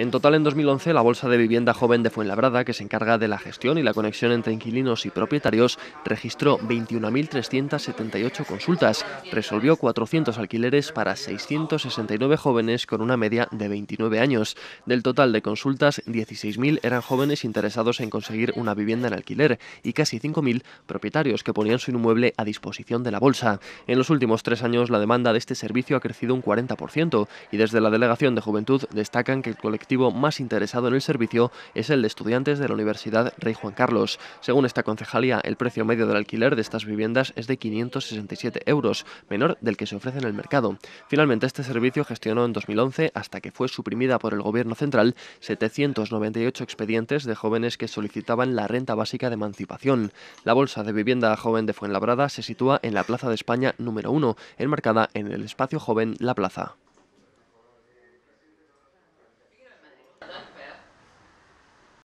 En total, en 2011, la Bolsa de Vivienda Joven de Fuenlabrada, que se encarga de la gestión y la conexión entre inquilinos y propietarios, registró 21.378 consultas, resolvió 400 alquileres para 669 jóvenes con una media de 29 años. Del total de consultas, 16.000 eran jóvenes interesados en conseguir una vivienda en alquiler y casi 5.000 propietarios que ponían su inmueble a disposición de la Bolsa. En los últimos tres años, la demanda de este servicio ha crecido un 40% y desde la Delegación de Juventud destacan que el colectivo más interesado en el servicio es el de estudiantes de la Universidad Rey Juan Carlos. Según esta concejalía, el precio medio del alquiler de estas viviendas es de 567 euros, menor del que se ofrece en el mercado. Finalmente, este servicio gestionó en 2011, hasta que fue suprimida por el Gobierno Central, 798 expedientes de jóvenes que solicitaban la renta básica de emancipación. La bolsa de vivienda joven de Fuenlabrada se sitúa en la Plaza de España número 1, enmarcada en el espacio joven La Plaza.